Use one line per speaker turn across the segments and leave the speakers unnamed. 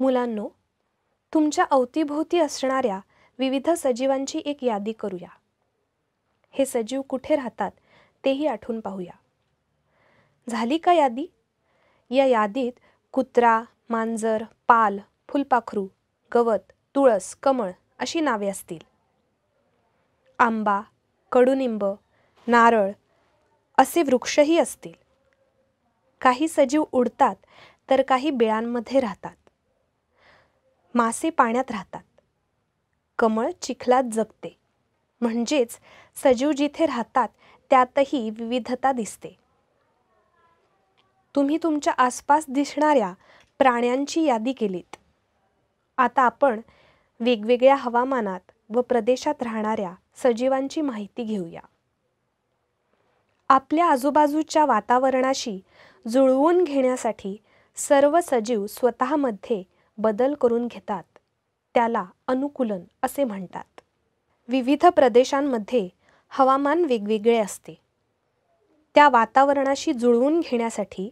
मुलांनो तुमच्या अवतीभोवती असणाऱ्या विविध सजीवांची एक यादी करूया हे सजीव कुठे राहतात तेही आठवून पाहूया झाली का यादी या यादीत कुत्रा मांजर पाल फुलपाखरू गवत तुळस कमळ अशी नावे असतील आंबा कडुनिंब नारळ असे वृक्षही असतील काही सजीव उडतात तर काही बिळांमध्ये राहतात मासे पाण्यात राहतात कमळ चिखलात जगते म्हणजेच सजीव जिथे राहतात त्यातही विविधता दिसते तुम्ही तुमच्या आसपास दिसणाऱ्या प्राण्यांची यादी केलीत आता आपण वेगवेगळ्या हवामानात व प्रदेशात राहणाऱ्या सजीवांची माहिती घेऊया आपल्या आजूबाजूच्या वातावरणाशी जुळवून घेण्यासाठी सर्व सजीव स्वतःमध्ये बदल करून घेतात त्याला अनुकूलन असे म्हणतात विविध प्रदेशांमध्ये हवामान वेगवेगळे असते त्या वातावरणाशी जुळवून घेण्यासाठी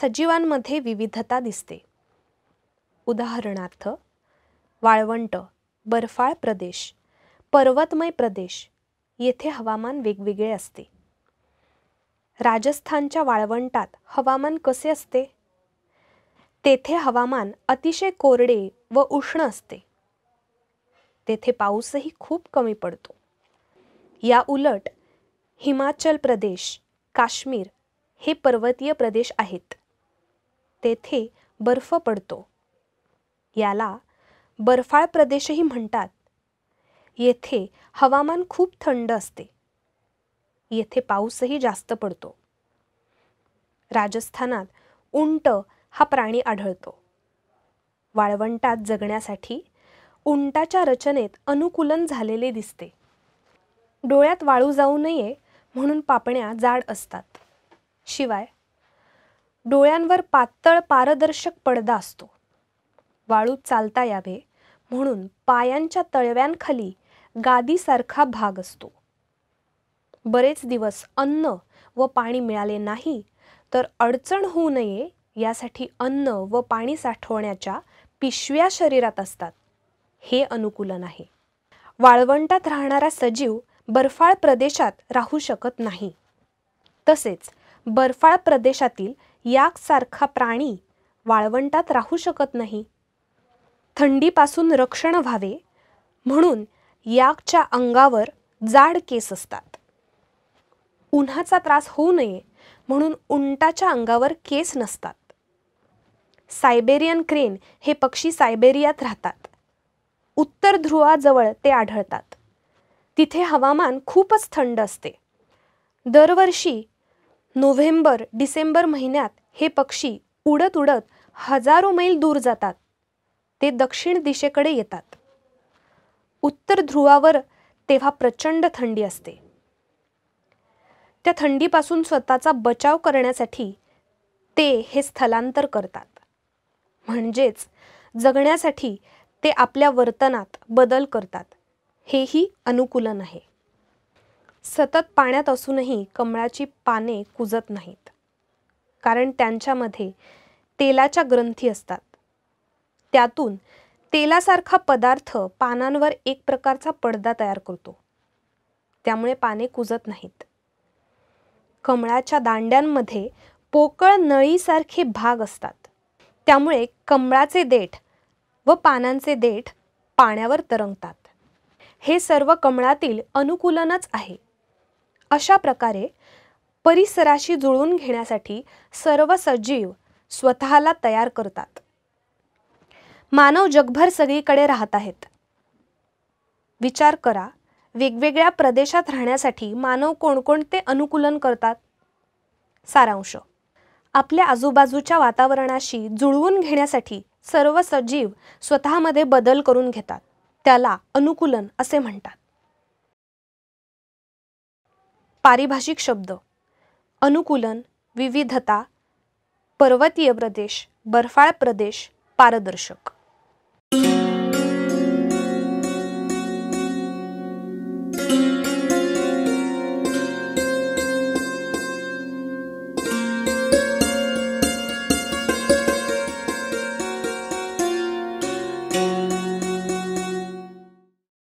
सजीवांमध्ये विविधता दिसते उदाहरणार्थ वाळवंट बर्फाळ प्रदेश पर्वतमय प्रदेश येथे हवामान वेगवेगळे असते राजस्थानच्या वाळवंटात हवामान कसे असते तेथे हवामान अतिशय कोरडे व उष्ण असते तेथे पाऊसही खूप कमी पडतो या उलट हिमाचल प्रदेश काश्मीर हे पर्वतीय प्रदेश आहेत तेथे बर्फ पडतो याला बर्फाळ प्रदेशही म्हणतात येथे हवामान खूप थंड असते येथे पाऊसही जास्त पडतो राजस्थानात उंट हा प्राणी आढळतो वाळवंटात जगण्यासाठी उंटाच्या रचनेत अनुकूलन झालेले दिसते डोळ्यात वाळू जाऊ नये म्हणून पापण्या जाड असतात शिवाय डोळ्यांवर पातळ पारदर्शक पडदा असतो वाळू चालता यावे म्हणून पायांच्या तळव्यांखाली गादीसारखा भाग असतो बरेच दिवस अन्न व पाणी मिळाले नाही तर अडचण होऊ नये यासाठी अन्न व पाणी साठवण्याच्या पिशव्या शरीरात असतात हे अनुकूलन आहे वाळवंटात राहणारा सजीव बर्फाळ प्रदेशात राहू शकत नाही तसेच बर्फाळ प्रदेशातील याकसारखा प्राणी वाळवंटात राहू शकत नाही थंडीपासून रक्षण व्हावे म्हणून याकच्या अंगावर जाड केस असतात उन्हाचा त्रास होऊ नये म्हणून उंटाच्या अंगावर केस नसतात सायबेरियन क्रेन हे पक्षी सायबेरियात राहतात उत्तर ध्रुवाजवळ ते आढळतात तिथे हवामान खूपच थंड असते दरवर्षी नोव्हेंबर डिसेंबर महिन्यात हे पक्षी उडत उडत हजारो मैल दूर जातात ते दक्षिण दिशेकडे येतात उत्तर ध्रुवावर तेव्हा प्रचंड थंडी असते त्या थंडीपासून स्वतःचा बचाव करण्यासाठी ते हे स्थलांतर करतात म्हणजेच जगण्यासाठी ते आपल्या वर्तनात बदल करतात हेही अनुकूलन आहे सतत पाण्यात असूनही कमळाची पाने कुजत नाहीत कारण त्यांच्यामध्ये तेलाच्या ग्रंथी असतात त्यातून तेलासारखा पदार्थ पानांवर एक प्रकारचा पडदा तयार करतो त्यामुळे पाने कुजत नाहीत कमळाच्या दांड्यांमध्ये पोकळ नळीसारखे भाग असतात त्यामुळे कमळाचे देठ व पानांचे देठ पाण्यावर तरंगतात हे सर्व कमळातील अनुकूलनच आहे अशा प्रकारे परिसराशी जुळून घेण्यासाठी सर्व सजीव स्वतःला तयार करतात मानव जगभर सगळीकडे राहत आहेत विचार करा वेगवेगळ्या प्रदेशात राहण्यासाठी मानव कोणकोणते अनुकूलन करतात सारांश आपल्या आजूबाजूच्या वातावरणाशी जुळवून घेण्यासाठी सर्व सजीव स्वतःमध्ये बदल करून घेतात त्याला अनुकूलन असे म्हणतात पारिभाषिक शब्द अनुकूलन विविधता पर्वतीय प्रदेश बर्फाळ प्रदेश पारदर्शक